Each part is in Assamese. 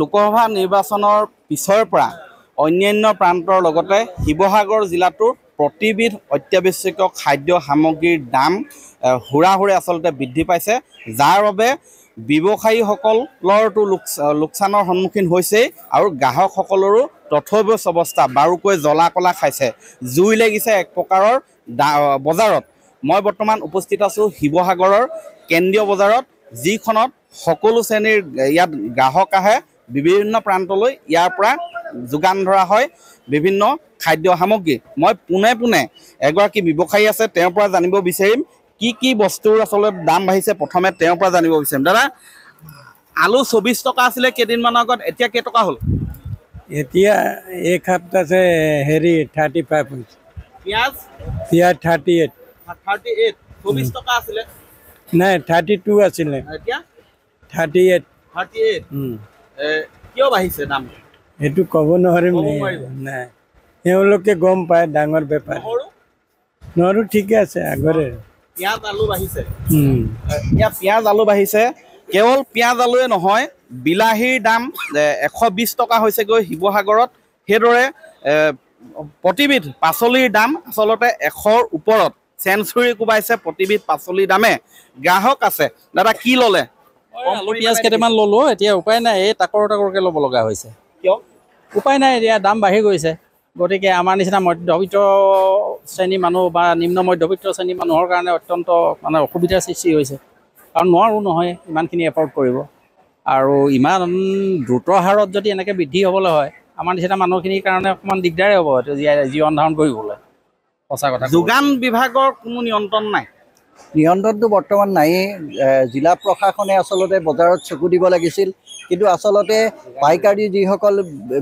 লোকসভা নিৰ্বাচনৰ পিছৰ পৰা অন্যান্য প্ৰান্তৰ লগতে শিৱসাগৰ জিলাটো প্ৰতিবিধ অত্যাৱশ্যকীয় খাদ্য সামগ্ৰীৰ দাম হুৰা হুৰে আচলতে বৃদ্ধি পাইছে যাৰ বাবে ব্যৱসায়ীসকলৰতো লোক লোকচানৰ সন্মুখীন হৈছেই আৰু গ্ৰাহকসকলৰো তথৈবচ অৱস্থা বাৰুকৈ জ্বলা কলা খাইছে জুই লাগিছে এক প্ৰকাৰৰ দা বজাৰত মই বৰ্তমান উপস্থিত আছোঁ শিৱসাগৰৰ কেন্দ্ৰীয় বজাৰত যিখনত সকলো শ্ৰেণীৰ ইয়াত গ্ৰাহক আহে বিভিন্ন প্ৰান্তলৈ ইয়াৰ পৰা যোগান ধৰা হয় বিভিন্ন খাদ্য সামগ্ৰী মই পোনে পোনে এগৰাকী ব্যৱসায়ী আছে তেওঁৰ পৰা জানিব বিচাৰিম কি কি বস্তুৰ আচলতে দাম বাঢ়িছে প্ৰথমে তেওঁৰ পৰা জানিব বিচাৰিম দাদা আলু চৌবিছ টকা আছিলে কেইদিনমানৰ আগত এতিয়া কেইটকা হ'ল এতিয়া এক সপ্তাহে হেৰি থাৰ্টি ফাইভ হৈছে পিঁয়াজ পিঁয়াজ থাৰ্টি এইট থাৰ্টি এইট চৌবিছ টকা আছিলে নাই থাৰ্টি টু আছিলে থাৰ্টি এইট থাৰ্টি এইট কিয় বাঢ়িছে দাম এইটো ক'ব নোৱাৰিম নাই এওঁলোকে গম পায় ডাঙৰ বেপাৰ নহৰু ঠিকে আছে আগৰে পিঁয়াজ আলু বাঢ়িছে এতিয়া পিঁয়াজ আলু বাঢ়িছে কেৱল পিঁয়াজ আলুৱে নহয় বিলাহীৰ দাম এশ বিছ টকা হৈছেগৈ শিৱসাগৰত সেইদৰে প্ৰতিবিধ পাচলিৰ দাম আচলতে এশৰ ওপৰত চেঞ্চুৰি কোবাইছে প্ৰতিবিধ পাচলিৰ দামে গ্ৰাহক আছে দাদা কি ল'লে আলু পিঁয়াজ কেইটামান ল'লো এতিয়া উপায় নাই এই তাকৰ তাকৰকৈ ল'ব লগা হৈছে কিয় উপায় নাই এতিয়া দাম বাঢ়ি গৈছে গতিকে আমাৰ নিচিনা মধ্যবিত্ত শ্ৰেণীৰ মানুহ বা নিম্ন মধ্যবিত্ত শ্ৰেণীৰ মানুহৰ কাৰণে অত্যন্ত মানে অসুবিধাৰ সৃষ্টি হৈছে কাৰণ নোৱাৰোঁ নহয় ইমানখিনি এফৰ্ড কৰিব আৰু ইমান দ্ৰুত হাৰত যদি এনেকৈ বৃদ্ধি হ'বলৈ হয় আমাৰ নিচিনা মানুহখিনিৰ কাৰণে অকণমান দিগদাৰে হ'ব জীৱন ধাৰণ কৰিবলৈ সঁচা কথা যোগান বিভাগৰ কোনো নিয়ন্ত্ৰণ নাই নিয়ন্ত্ৰণটো বৰ্তমান নায়েই জিলা প্ৰশাসনে আচলতে বজাৰত চকু দিব লাগিছিল কিন্তু আচলতে পাইকাৰী যিসকল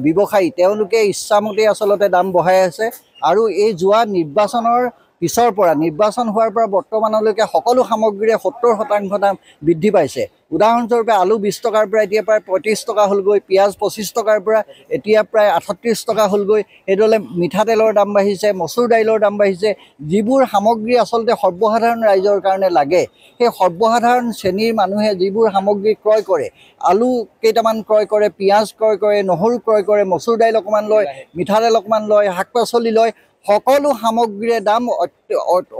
ব্যৱসায়ী তেওঁলোকে ইচ্ছামতেই আচলতে দাম বঢ়াই আছে আৰু এই যোৱা নিৰ্বাচনৰ পিছৰ পৰা নিৰ্বাচন হোৱাৰ পৰা বৰ্তমানলৈকে সকলো সামগ্ৰীৰে সত্তৰ শতাংশ দাম বৃদ্ধি পাইছে উদাহৰণস্বৰূপে আলু বিছ টকাৰ পৰা এতিয়া প্ৰায় পঁয়ত্ৰিছ টকা হ'লগৈ পিঁয়াজ পঁচিছ টকাৰ পৰা এতিয়া প্ৰায় আঠত্ৰিছ টকা হ'লগৈ সেইদৰে মিঠাতেলৰ দাম বাঢ়িছে মচুৰ দাইলৰ দাম বাঢ়িছে যিবোৰ সামগ্ৰী আচলতে সৰ্বসাধাৰণ ৰাইজৰ কাৰণে লাগে সেই সৰ্বসাধাৰণ শ্ৰেণীৰ মানুহে যিবোৰ সামগ্ৰী ক্ৰয় কৰে আলু কেইটামান ক্ৰয় কৰে পিঁয়াজ ক্ৰয় কৰে নহৰু ক্ৰয় কৰে মচুৰ দাইল অকণমান লয় মিঠাতেল অকণমান লয় শাক পাচলি লয় সকলো সামগ্ৰীৰে দাম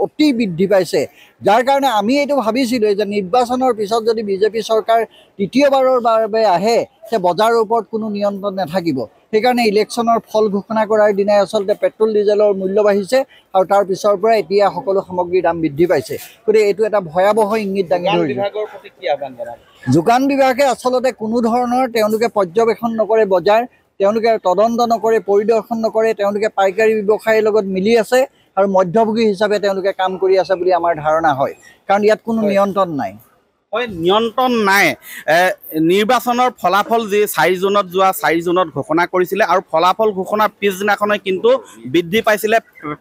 অতি বৃদ্ধি পাইছে যাৰ কাৰণে আমি এইটো ভাবিছিলোঁ যে নিৰ্বাচনৰ পিছত যদি বিজেপি চৰকাৰ তৃতীয়বাৰৰ বাবে আহে সেই বজাৰৰ ওপৰত কোনো নিয়ন্ত্ৰণ নাথাকিব সেইকাৰণে ইলেকশ্যনৰ ফল ঘোষণা কৰাৰ দিনাই আচলতে পেট্ৰল ডিজেলৰ মূল্য বাঢ়িছে আৰু তাৰ পিছৰ পৰা এতিয়া সকলো সামগ্ৰীৰ দাম বৃদ্ধি পাইছে গতিকে এইটো এটা ভয়াৱহ ইংগিত দাঙি ধৰিছে যোগান বিভাগে আচলতে কোনো ধৰণৰ তেওঁলোকে পৰ্যবেক্ষণ নকৰে বজাৰ তেওঁলোকে তদন্ত নকৰে পৰিদৰ্শন নকৰে তেওঁলোকে পাইকাৰী ব্যৱসায়ীৰ লগত মিলি আছে আৰু মধ্যভোগী হিচাপে তেওঁলোকে কাম কৰি আছে বুলি আমাৰ ধাৰণা হয় কাৰণ ইয়াত কোনো নিয়ন্ত্ৰণ নাই হয় নিয়ন্ত্ৰণ নাই নিৰ্বাচনৰ ফলাফল যি চাৰি জুনত যোৱা চাৰি জুনত ঘোষণা কৰিছিলে আৰু ফলাফল ঘোষণাৰ পিছদিনাখনে কিন্তু বৃদ্ধি পাইছিলে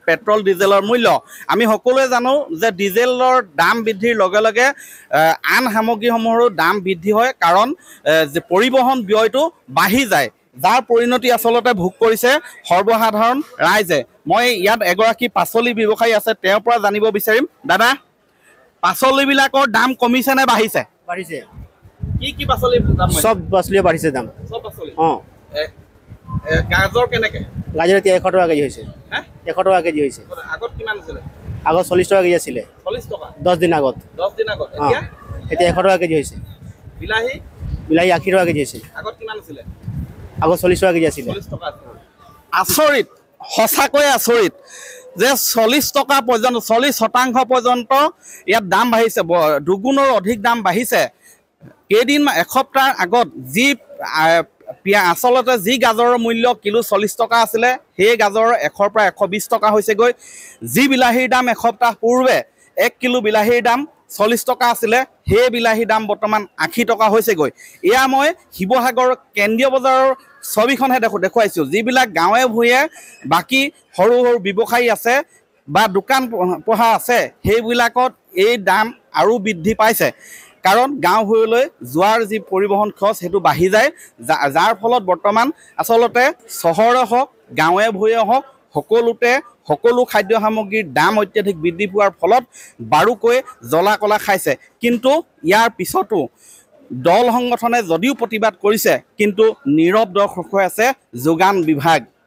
পেট্ৰল ডিজেলৰ মূল্য আমি সকলোৱে জানো যে ডিজেলৰ দাম বৃদ্ধিৰ লগে লগে আন সামগ্ৰীসমূহৰো দাম বৃদ্ধি হয় কাৰণ পৰিবহণ ব্যয়টো বাঢ়ি যায় যাৰ পৰিণতি আচলতে ভোগ কৰিছে সৰ্বসাধাৰণ ৰাইজে মই ইয়াত এগৰাকী পাচলি ব্যৱসায়ী আছে তেওঁৰ পৰা জানিব বিচাৰিম দাদা পাচলিবিলাকৰ দাম কমিছেনে বাঢ়িছে বাঢ়িছে পাচলি এশ টকা কেজি হৈছে বিলাহী বিলাহী আশী টকা কেজি কিমান আছিলে আগৰ চল্লিছ টকা কেজি আছিলে আচৰিত সঁচাকৈয়ে আচৰিত যে চল্লিছ টকা পৰ্যন্ত চল্লিছ শতাংশ পৰ্যন্ত ইয়াত দাম বাঢ়িছে দুগুণৰ অধিক দাম বাঢ়িছে কেইদিন এসপ্তাহৰ আগত যি আচলতে যি গাজৰৰ মূল্য কিলো চল্লিছ টকা আছিলে সেই গাজৰ এশৰ পৰা এশ বিছ টকা হৈছেগৈ যি বিলাহীৰ দাম এসপ্তাহ পূৰ্বে এক কিলো বিলাহীৰ দাম চল্লিছ টকা আছিলে সেই বিলাহীৰ দাম বৰ্তমান আশী টকা হৈছেগৈ এয়া মই শিৱসাগৰ কেন্দ্ৰীয় বজাৰৰ ছবিখনহে দেখো দেখুৱাইছোঁ যিবিলাক গাঁৱে ভূঞে বাকী সৰু সৰু ব্যৱসায়ী আছে বা দোকান পোহা আছে সেইবিলাকত এই দাম আৰু বৃদ্ধি পাইছে কাৰণ গাঁও ভূঞলৈ যোৱাৰ যি পৰিবহণ খৰচ সেইটো বাঢ়ি যায় যাৰ ফলত বৰ্তমান আচলতে চহৰে হওক গাঁৱে ভূঞে হওক সকলোতে সকলো খাদ্য সামগ্ৰীৰ দাম অত্যাধিক বৃদ্ধি পোৱাৰ ফলত বাৰুকৈ জ্বলা কলা খাইছে কিন্তু ইয়াৰ পিছতো দল সংগঠনে যদিও প্ৰতিবাদ কৰিছে কিন্তু নীৰৱ দৰ্শক হৈ আছে যোগান বিভাগ